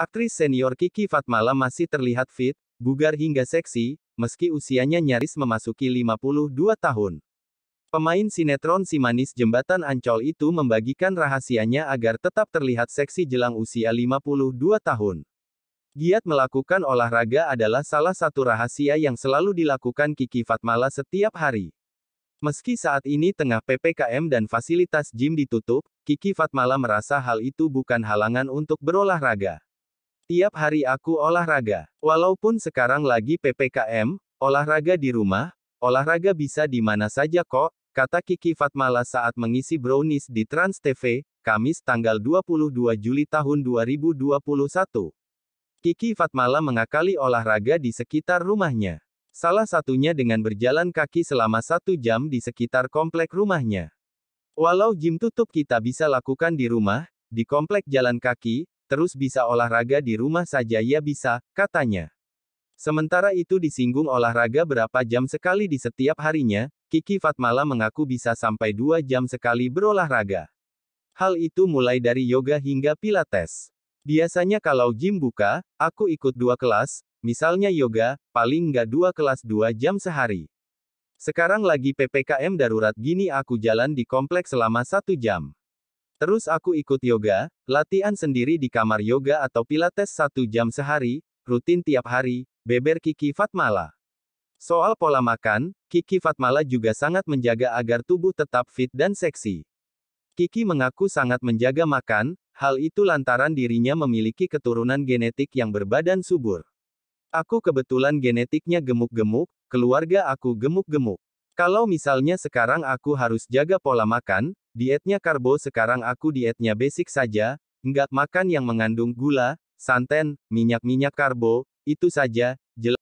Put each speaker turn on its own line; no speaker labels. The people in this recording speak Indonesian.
Aktris senior Kiki Fatmala masih terlihat fit, bugar hingga seksi, meski usianya nyaris memasuki 52 tahun. Pemain sinetron si manis jembatan Ancol itu membagikan rahasianya agar tetap terlihat seksi jelang usia 52 tahun. Giat melakukan olahraga adalah salah satu rahasia yang selalu dilakukan Kiki Fatmala setiap hari. Meski saat ini tengah PPKM dan fasilitas gym ditutup, Kiki Fatmala merasa hal itu bukan halangan untuk berolahraga. Tiap hari aku olahraga. Walaupun sekarang lagi PPKM, olahraga di rumah, olahraga bisa di mana saja kok, kata Kiki Fatmala saat mengisi brownies di Trans TV, Kamis tanggal 22 Juli tahun 2021. Kiki Fatmala mengakali olahraga di sekitar rumahnya. Salah satunya dengan berjalan kaki selama satu jam di sekitar komplek rumahnya. Walau gym tutup kita bisa lakukan di rumah, di komplek jalan kaki, terus bisa olahraga di rumah saja ya bisa, katanya. Sementara itu disinggung olahraga berapa jam sekali di setiap harinya, Kiki Fatmala mengaku bisa sampai dua jam sekali berolahraga. Hal itu mulai dari yoga hingga pilates. Biasanya kalau gym buka, aku ikut dua kelas, misalnya yoga, paling nggak dua kelas dua jam sehari. Sekarang lagi PPKM darurat gini aku jalan di kompleks selama satu jam. Terus aku ikut yoga, latihan sendiri di kamar yoga atau pilates satu jam sehari, rutin tiap hari, beber Kiki Fatmala. Soal pola makan, Kiki Fatmala juga sangat menjaga agar tubuh tetap fit dan seksi. Kiki mengaku sangat menjaga makan, hal itu lantaran dirinya memiliki keturunan genetik yang berbadan subur. Aku kebetulan genetiknya gemuk-gemuk, keluarga aku gemuk-gemuk. Kalau misalnya sekarang aku harus jaga pola makan, Dietnya karbo sekarang aku dietnya basic saja, nggak makan yang mengandung gula, santen, minyak-minyak karbo, itu saja, jelas.